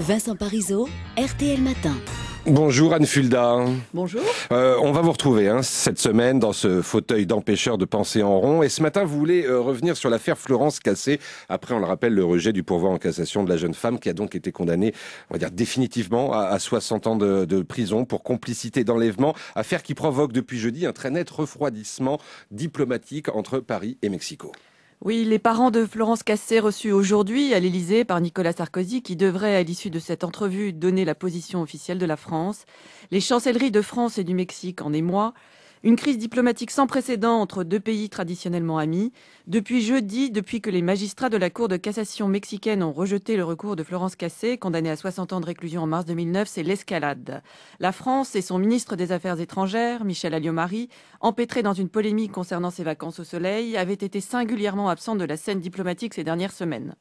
Vincent Parisot, RTL Matin. Bonjour Anne Fulda. Bonjour. Euh, on va vous retrouver hein, cette semaine dans ce fauteuil d'empêcheur de penser en rond. Et ce matin, vous voulez euh, revenir sur l'affaire Florence Cassé. Après, on le rappelle, le rejet du pourvoi en cassation de la jeune femme qui a donc été condamnée, on va dire définitivement, à, 60 ans de, prison pour complicité d'enlèvement. Affaire qui provoque depuis jeudi un très net refroidissement diplomatique entre Paris et Mexico. Oui, les parents de Florence Cassé reçus aujourd'hui à l'Élysée par Nicolas Sarkozy, qui devrait, à l'issue de cette entrevue, donner la position officielle de la France. Les chancelleries de France et du Mexique en émoi. Une crise diplomatique sans précédent entre deux pays traditionnellement amis. Depuis jeudi, depuis que les magistrats de la Cour de cassation mexicaine ont rejeté le recours de Florence Cassé, condamnée à 60 ans de réclusion en mars 2009, c'est l'escalade. La France et son ministre des Affaires étrangères, Michel Alliomari, empêtrés dans une polémique concernant ses vacances au soleil, avaient été singulièrement absents de la scène diplomatique ces dernières semaines.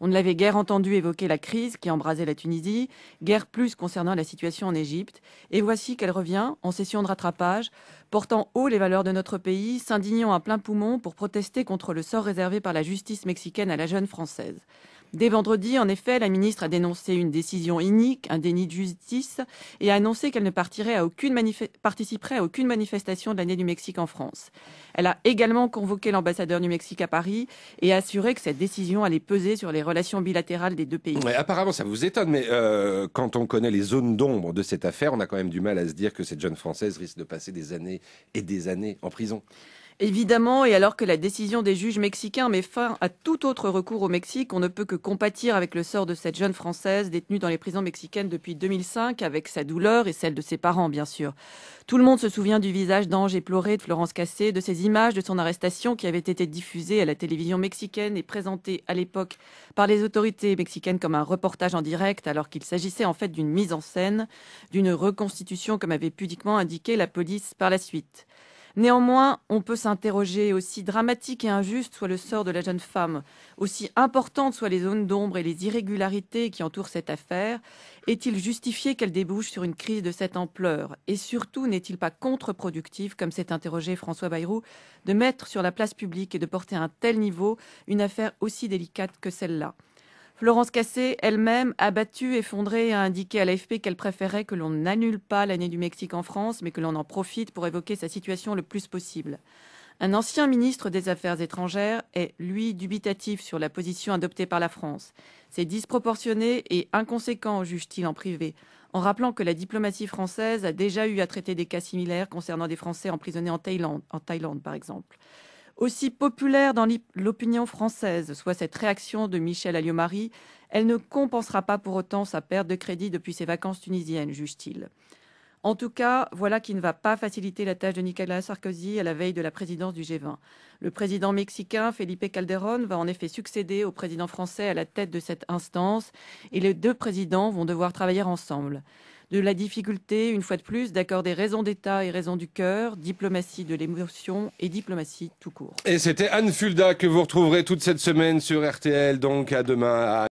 On ne l'avait guère entendu évoquer la crise qui embrasait la Tunisie, guère plus concernant la situation en Égypte. Et voici qu'elle revient en session de rattrapage, portant haut les valeurs de notre pays, s'indignant à plein poumon pour protester contre le sort réservé par la justice mexicaine à la jeune française. Dès vendredi, en effet, la ministre a dénoncé une décision inique, un déni de justice, et a annoncé qu'elle ne participerait à aucune manifestation de l'année du Mexique en France. Elle a également convoqué l'ambassadeur du Mexique à Paris et a assuré que cette décision allait peser sur les relations bilatérales des deux pays. apparemment, ça vous étonne, mais euh, quand on connaît les zones d'ombre de cette affaire, on a quand même du mal à se dire que cette jeune Française risque de passer des années et des années en prison. Évidemment, et alors que la décision des juges mexicains met fin à tout autre recours au Mexique, on ne peut que compatir avec le sort de cette jeune Française détenue dans les prisons mexicaines depuis 2005, avec sa douleur et celle de ses parents, bien sûr. Tout le monde se souvient du visage d'Ange éploré de Florence Cassé, de ses images de son arrestation qui avait été diffusée à la télévision mexicaine et présentée à l'époque par les autorités mexicaines comme un reportage en direct, alors qu'il s'agissait en fait d'une mise en scène, d'une reconstitution comme avait pudiquement indiqué la police par la suite. Néanmoins, on peut s'interroger aussi dramatique et injuste soit le sort de la jeune femme, aussi importante soient les zones d'ombre et les irrégularités qui entourent cette affaire, est-il justifié qu'elle débouche sur une crise de cette ampleur Et surtout, n'est-il pas contre-productif, comme s'est interrogé François Bayrou, de mettre sur la place publique et de porter à un tel niveau une affaire aussi délicate que celle-là Florence Cassé, elle-même, abattue, effondrée, a indiqué à l'AFP qu'elle préférait que l'on n'annule pas l'année du Mexique en France, mais que l'on en profite pour évoquer sa situation le plus possible. Un ancien ministre des Affaires étrangères est, lui, dubitatif sur la position adoptée par la France. C'est disproportionné et inconséquent, juge-t-il en privé, en rappelant que la diplomatie française a déjà eu à traiter des cas similaires concernant des Français emprisonnés en Thaïlande, en Thaïlande par exemple. Aussi populaire dans l'opinion française soit cette réaction de Michel Alliomari, elle ne compensera pas pour autant sa perte de crédit depuis ses vacances tunisiennes, juge-t-il. En tout cas, voilà qui ne va pas faciliter la tâche de Nicolas Sarkozy à la veille de la présidence du G20. Le président mexicain Felipe Calderón va en effet succéder au président français à la tête de cette instance et les deux présidents vont devoir travailler ensemble de la difficulté, une fois de plus, d'accorder raison d'État et raison du cœur, diplomatie de l'émotion et diplomatie tout court. Et c'était Anne Fulda que vous retrouverez toute cette semaine sur RTL, donc à demain.